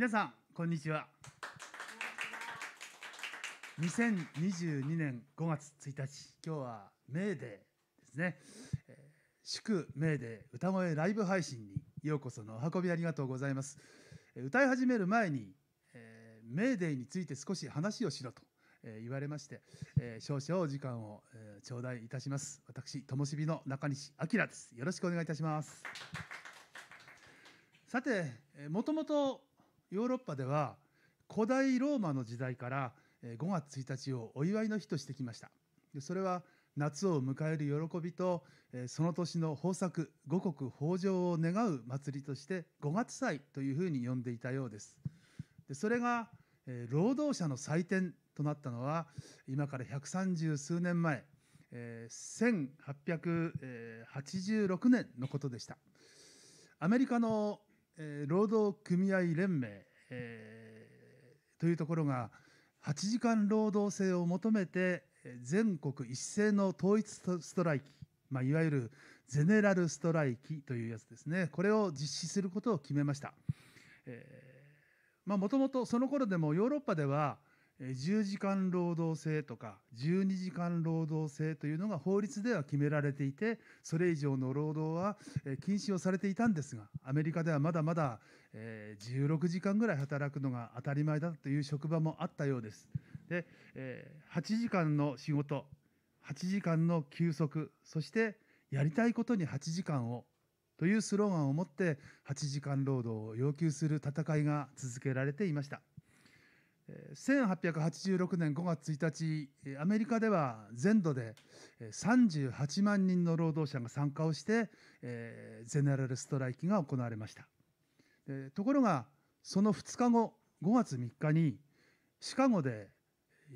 皆さんこんにちは2022年5月1日今日はメーデーですね、えー、祝メーデー歌声ライブ配信にようこそのお運びありがとうございます歌い始める前に、えー、メーデーについて少し話をしろと、言われまして、えー、少々お時間を、えー、頂戴いたします私ともしびの中西明ですよろしくお願いいたしますさてもともとヨーロッパでは古代ローマの時代から5月1日をお祝いの日としてきましたそれは夏を迎える喜びとその年の豊作五穀豊穣を願う祭りとして五月祭というふうに呼んでいたようですそれが労働者の祭典となったのは今から130数年前1886年のことでしたアメリカの労働組合連盟、えー、というところが8時間労働制を求めて全国一斉の統一ストライキ、まあ、いわゆるゼネラルストライキというやつですねこれを実施することを決めました。もともとその頃でもヨーロッパでは10時間労働制とか12時間労働制というのが法律では決められていてそれ以上の労働は禁止をされていたんですがアメリカではまだまだ16時間ぐらい働くのが当たり前だという職場もあったようです。で8時間の仕事8時間の休息そしてやりたいことに8時間をというスローガンを持って8時間労働を要求する戦いが続けられていました。1886年5月1日アメリカでは全土で38万人の労働者が参加をしてゼネラルストライキが行われましたところがその2日後5月3日にシカゴで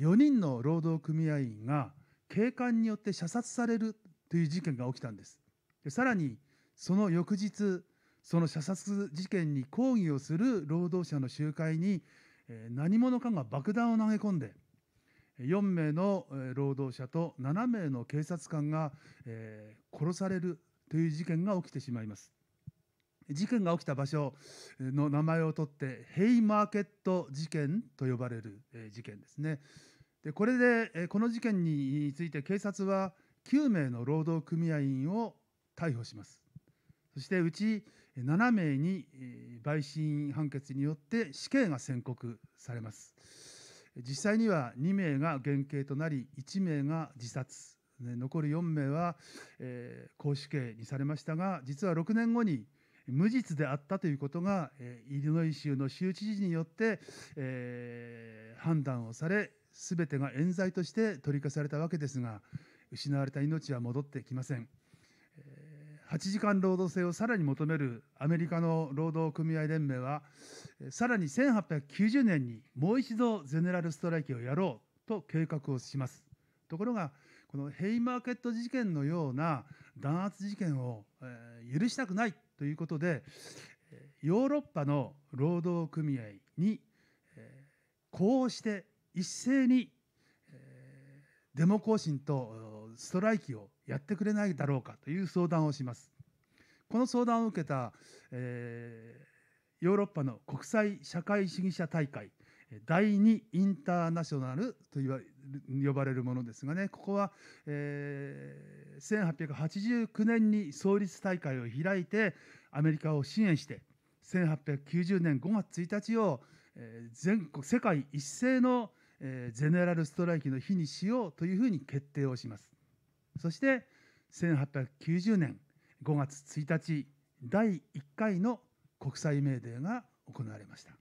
4人の労働組合員が警官によって射殺されるという事件が起きたんですさらにその翌日その射殺事件に抗議をする労働者の集会に何者かが爆弾を投げ込んで4名の労働者と7名の警察官が殺されるという事件が起きてしまいます事件が起きた場所の名前を取ってヘイマーケット事件と呼ばれる事件ですねでこれでこの事件について警察は9名の労働組合員を逮捕しますそしてうち7名に陪審判決によって死刑が宣告されます実際には2名が減刑となり1名が自殺残る4名は、えー、公死刑にされましたが実は6年後に無実であったということが、えイリノイ州の州知事によって、え判断をされ全てが冤罪として取り消されたわけですが失われた命は戻ってきません。8時間労働制をさらに求めるアメリカの労働組合連盟は、さらに1890年にもう一度ゼネラルストライキをやろうと計画をします。ところが、このヘイマーケット事件のような弾圧事件を許したくないということで、ヨーロッパの労働組合にこうして一斉にデモ行進とストライキをやってくれないだろうかという相談をします。この相談を受けた、えー、ヨーロッパの国際社会主義者大会第2インターナショナルと言わ呼ばれるものですがねここは、えー、1889年に創立大会を開いてアメリカを支援して1890年5月1日を、えー、全国世界一斉のえー、ゼネラルストライキの日にしようというふうに決定をしますそして1890年5月1日第1回の国際命令が行われました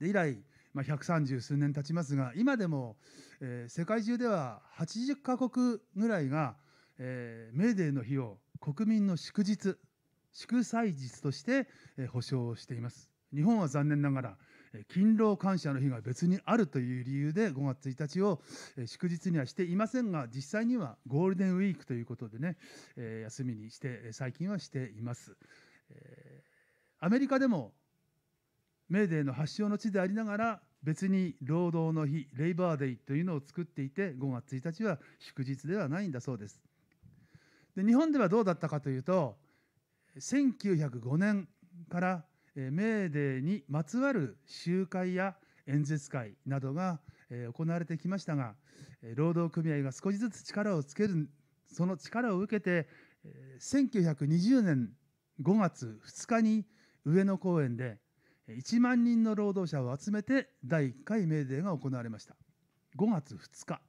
で以来、まあ、130数年経ちますが今でも、えー、世界中では80カ国ぐらいが、えー、メーデーの日を国民の祝日祝祭日として、えー、保障しています日本は残念ながら勤労感謝の日が別にあるという理由で5月1日を祝日にはしていませんが実際にはゴールデンウィークということでね休みにして最近はしています。アメリカでもメーデーの発祥の地でありながら別に労働の日レイバーデイというのを作っていて5月1日は祝日ではないんだそうですで日本ではどうだったかというと1905年からメーデーにまつわる集会や演説会などが行われてきましたが、労働組合が少しずつ力をつける、その力を受けて、1920年5月2日に上野公園で1万人の労働者を集めて第1回メーデーが行われました。5月2日。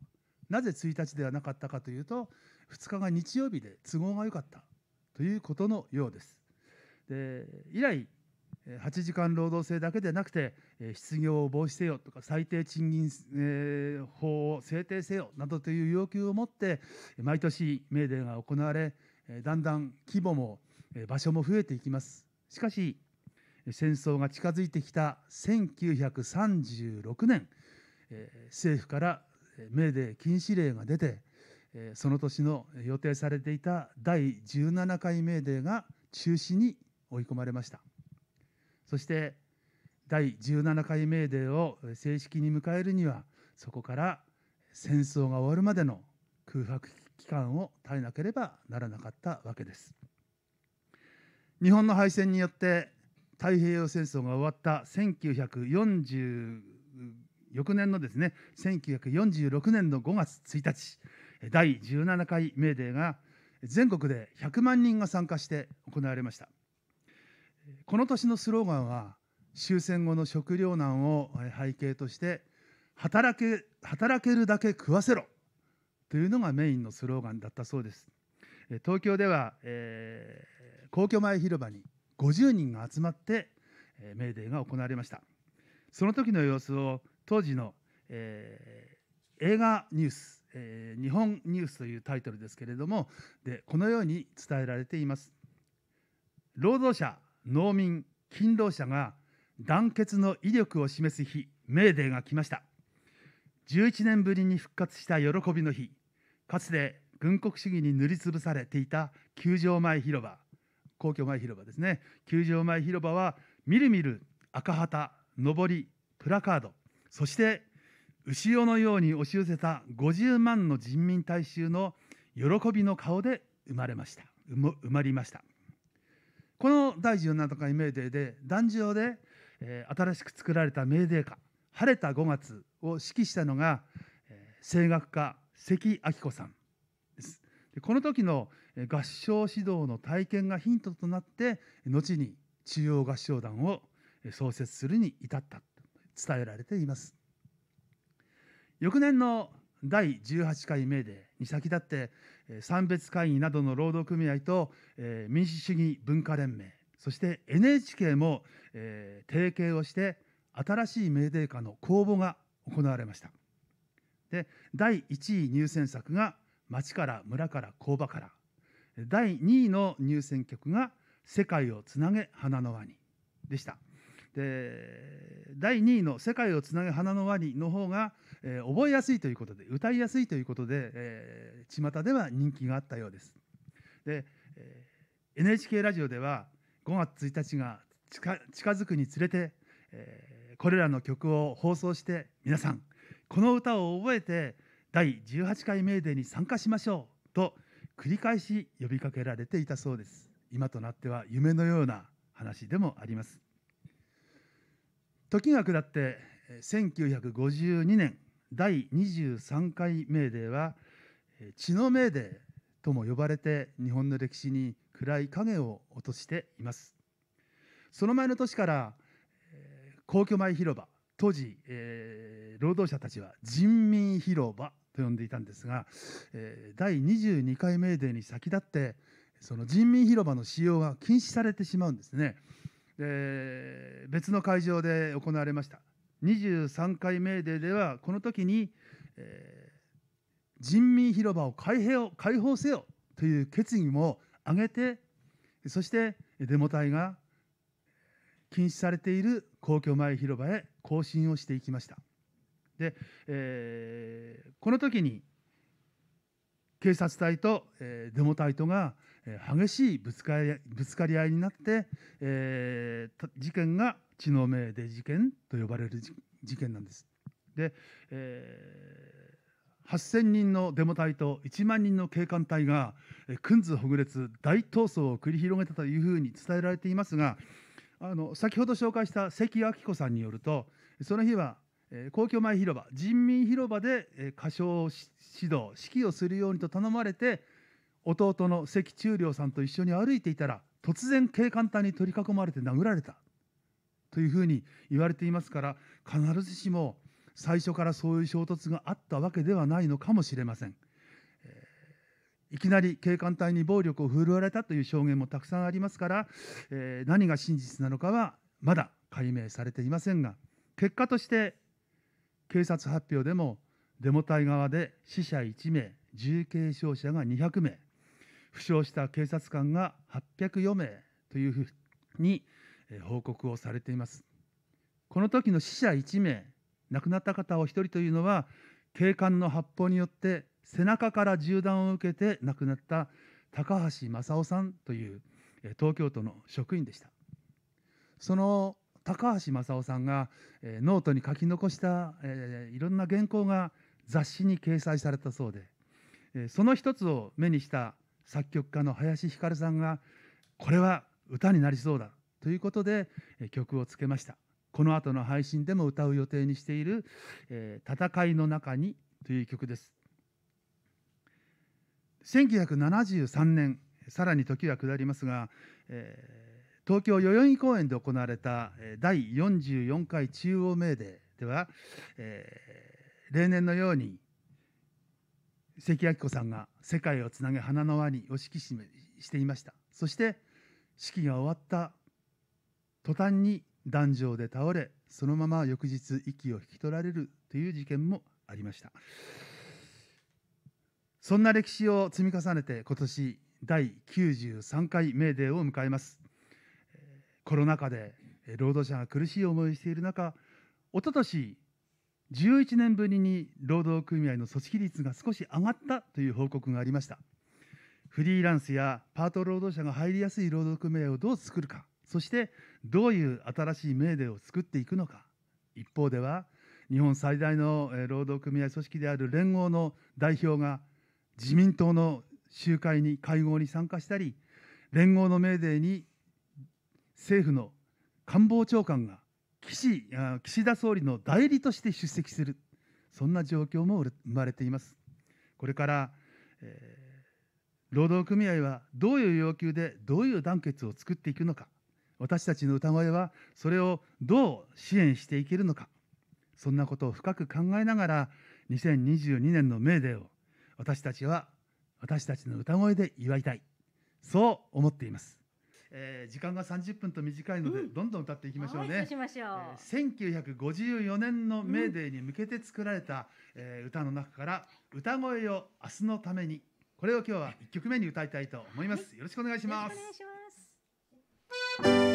なぜ1日ではなかったかというと、2日が日曜日で都合が良かったということのようです。で以来、8時間労働制だけでなくて、失業を防止せよとか、最低賃金法を制定せよなどという要求を持って、毎年、メーデーが行われ、だんだん規模も場所も増えていきます。しかし、戦争が近づいてきた1936年、政府からメーデー禁止令が出て、その年の予定されていた第17回メーデーが中止に追い込まれました。そして第17回メーデーを正式に迎えるにはそこから戦争が終わるまでの空白期間を耐えなければならなかったわけです日本の敗戦によって太平洋戦争が終わった1940翌年のですね1946年の5月1日第17回メーデーが全国で100万人が参加して行われましたこの年のスローガンは終戦後の食糧難を背景として働け働けるだけ食わせろというのがメインのスローガンだったそうです東京では、えー、皇居前広場に50人が集まってメーデーが行われましたその時の様子を当時の、えー、映画ニュース、えー、日本ニュースというタイトルですけれどもでこのように伝えられています労働者農民勤労者が団結の威力を示す日メーデーが来ました11年ぶりに復活した喜びの日かつて軍国主義に塗りつぶされていた球場前広場皇居前広場ですね球場前広場はみるみる赤旗のぼりプラカードそして牛尾のように押し寄せた50万の人民大衆の喜びの顔で生まれました生まりましたこの第17回命令で壇上で、えー、新しく作られた命令デ歌「晴れた5月」を指揮したのが、えー、声楽家関明子さんですでこの時の合唱指導の体験がヒントとなって後に中央合唱団を創設するに至ったと伝えられています翌年の第18回命令に先立って産別会議などの労働組合と、えー、民主主義文化連盟そして NHK も、えー、提携をして新しい名デーカの公募が行われましたで第1位入選作が「町から村から工場から」第2位の入選曲が「世界をつなげ花の輪に」でした。で第2位の「世界をつなぐ花のワニ」の方が、えー、覚えやすいということで歌いやすいということで、えー、巷では人気があったようですで、えー、NHK ラジオでは5月1日が近づくにつれて、えー、これらの曲を放送して皆さんこの歌を覚えて第18回メーデーに参加しましょうと繰り返し呼びかけられていたそうです今となっては夢のような話でもあります時が下って1952年第23回メーデーは血のメーデーとも呼ばれて日本の歴史に暗い影を落としていますその前の年から皇居前広場当時、えー、労働者たちは人民広場と呼んでいたんですが、えー、第22回メーデーに先立ってその人民広場の使用が禁止されてしまうんですね。えー、別の会場で行われました23回命令ではこの時に、えー、人民広場を開閉開放せよという決議も挙げてそしてデモ隊が禁止されている皇居前広場へ行進をしていきましたで、えー、この時に警察隊と、えデモ隊とが激しいぶつかりぶつかり合いになって、えー、事件が知能命令事件と呼ばれる事件なんです。で、えー、8000人のデモ隊と1万人の警官隊がほぐ北つ大闘争を繰り広げたというふうに伝えられていますがあの先ほど紹介した関明子さんによるとその日は皇居前広場人民広場で歌唱指導指揮をするようにと頼まれて弟の関中良さんと一緒に歩いていたら突然警官隊に取り囲まれて殴られたというふうに言われていますから必ずしも最初からそういう衝突があったわけではないのかもしれません。いきなり警官隊に暴力を振るわれたという証言もたくさんありますから、えー、何が真実なのかはまだ解明されていませんが結果として警察発表でもデモ隊側で死者1名重軽傷者が200名負傷した警察官が804名というふうに報告をされています。この時の死者1名、亡くなった方を一人というのは、警官の発砲によって背中から銃弾を受けて亡くなった高橋正夫さんという東京都の職員でした。その高橋正夫さんがノートに書き残したいろんな原稿が雑誌に掲載されたそうで、その一つを目にした作曲家の林光さんがこれは歌になりそうだということで曲をつけましたこの後の配信でも歌う予定にしている「え戦いの中に」という曲です1973年さらに時は下りますが、え東京代々木公園で行われた第44回中央メーデーでは、え例年のように関明子さんが「世界をつなげ花の輪に」を指揮していましたそして式が終わった途端に壇上で倒れそのまま翌日息を引き取られるという事件もありましたそんな歴史を積み重ねて今年第93回メーデーを迎えますコロナ禍で労働者が苦しい思いをしている中おととし11年ぶりに労働組合の組織率が少し上がったという報告がありましたフリーランスやパート労働者が入りやすい労働組合をどう作るかそしてどういう新しいメーデーを作っていくのか一方では日本最大の労働組合組織である連合の代表が自民党の集会に会合に参加したり連合のメーデーに政府の官房長官が岸岸田総理の代理として出席する、そんな状況も生まれています。これから、えー、労働組合はどういう要求でどういう団結を作っていくのか、私たちの歌声はそれをどう支援していけるのか、そんなことを深く考えながら、2022年のメーデーを私たちは私たちの歌声で祝いたい、そう思っています。えー、時間が30分と短いので、どんどん歌っていきましょうね。そうしましょう、えー、1954年のメーデーに向けて作られた、うん、えー、歌の中から「歌声を明日のために」これを今日は1曲目に歌いたいと思います。よろしくお願いします。お願いします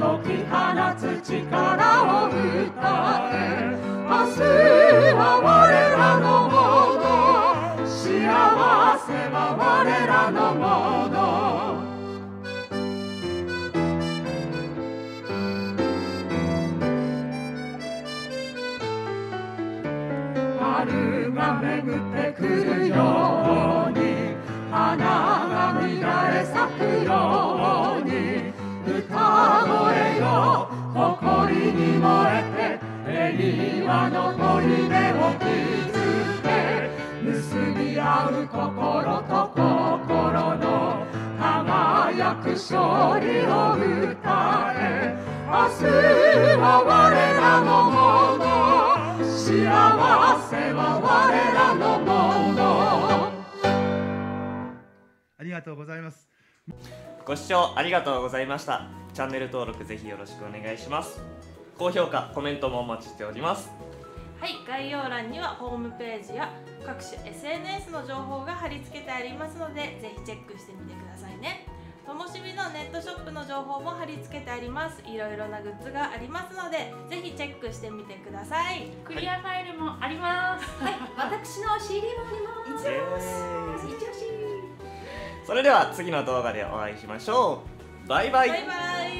解き放つ力を歌え明日は我らのもの幸せは我らのもの春が巡ってくるように花が乱れ咲くように誇りに燃えて平和の砦を築け結び合う心と心の輝く勝利を歌え明日は我らのもの幸せは我らのものありがとうございますご視聴ありがとうございましたチャンネル登録ぜひよろしくお願いします高評価コメントもお待ちしておりますはい概要欄にはホームページや各種 SNS の情報が貼り付けてありますのでぜひチェックしてみてくださいねともしびのネットショップの情報も貼り付けてありますいろいろなグッズがありますのでぜひチェックしてみてくださいクリアファイルもあります、はい、私の CD もあります一押しそれでは次の動画でお会いしましょうバイバイバイバ